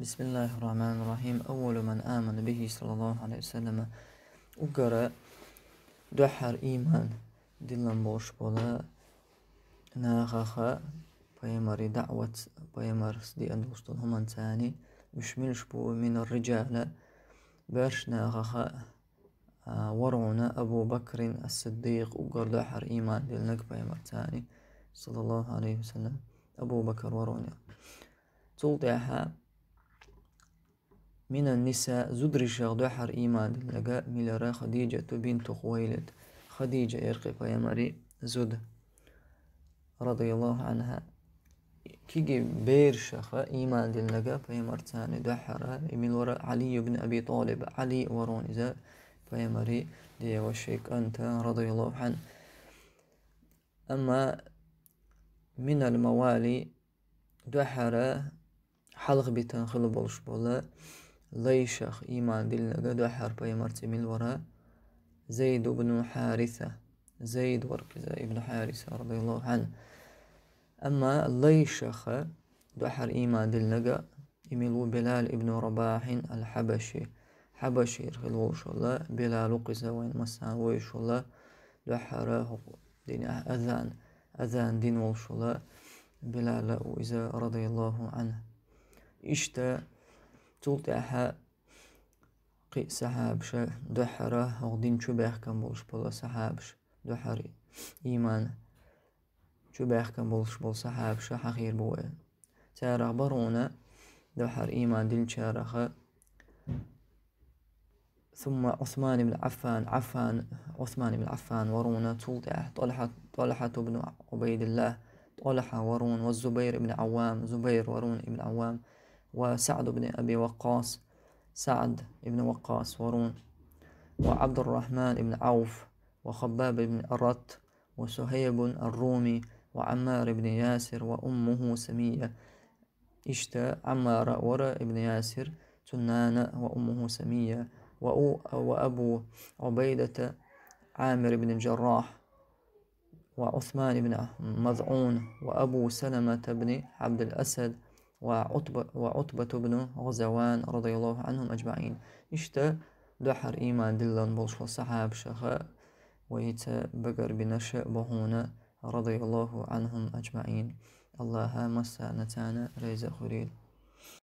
بسم الله الرحمن الرحيم أول من آمن به صلى الله عليه وسلم أقرى دحر إيمان دلن بوش بولا ناخخا بيمر دعوة بيمر سدي أندوستون همان تاني مش بو من الرجال برش ناخخا ورعنا أبو بكر الصديق وقر دحر إيمان دلنك بيمر تاني صلى الله عليه وسلم أبو بكر ورعنا تلطيحا من النساء زدرشغ دحر إيمان لقاء ملرا خديجة بنت خويلد خديجة إرقي قيامري زد رضي الله عنها كيجي شخ إيمان لقى مرتان دحر من وراء علي بن أبي طالب علي ورونزا قيامري دي وشيك أنت رضي الله عنه أما من الموالي دحر حلق بتنخل بولش بولا ليشخ إيمان دلنا قدو حربي مرتي من الوراء زيد بن حارثة زيد وركزة ابن حارثة رضي الله عنه أما ضيشخ دحر إيمان دل دلنا إميلو بلال ابن رباح الحبشي حبشي رخلوش الله بلال قزة وين مساويش الله دحره دين أذان أذان دين والش الله بلال وإذا رضي الله عنه إشتا توضعها قي سحابش دحرة غدين شو بيخ كان بولش بولا سحابش دحرة إيمان شو بيخ كان بولش بول سحابش حخير بوي تارا برونا دحر إيمان دين شارخ ثم عثمان بن عفان عفان عثمان بن عفان ورونا تولد طلحة طلحة بن عبيد الله طلحة ورون والزبير بن عوام زبير ورون بن عوام وسعد بن أبي وقاص سعد بن وقاص ورون وعبد الرحمن بن عوف وخباب بن أرت وسهيب الرومي وعمار بن ياسر وأمه سمية اشتا عمار وراء بن ياسر سنان وأمه سمية وأبو عبيدة عامر بن الجراح وعثمان بن مضعون وأبو سلمة بن عبد الأسد وعتبة, وعتبة بن غزوان رضي الله عنهم أجمعين إشتا دحر إيمان دلان بلشو صحاب شخاء ويتا بقر بنش بهون رضي الله عنهم أجمعين الله مسا نتانا ريزا خريل